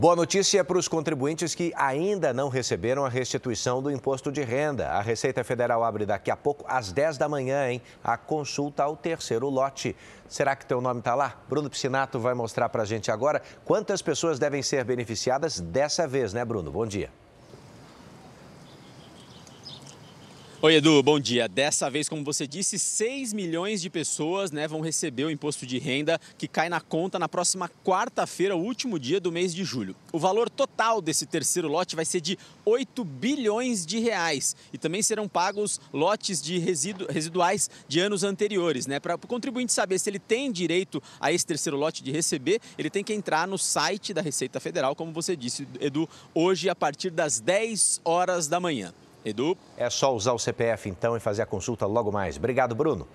Boa notícia para os contribuintes que ainda não receberam a restituição do imposto de renda. A Receita Federal abre daqui a pouco, às 10 da manhã, hein? a consulta ao terceiro lote. Será que teu nome está lá? Bruno Piscinato vai mostrar para a gente agora quantas pessoas devem ser beneficiadas dessa vez, né, Bruno? Bom dia. Oi Edu, bom dia. Dessa vez, como você disse, 6 milhões de pessoas né, vão receber o imposto de renda que cai na conta na próxima quarta-feira, o último dia do mês de julho. O valor total desse terceiro lote vai ser de 8 bilhões de reais e também serão pagos lotes de residu residuais de anos anteriores. Né? Para o contribuinte saber se ele tem direito a esse terceiro lote de receber, ele tem que entrar no site da Receita Federal, como você disse, Edu, hoje a partir das 10 horas da manhã. Edu? É só usar o CPF então e fazer a consulta logo mais. Obrigado, Bruno.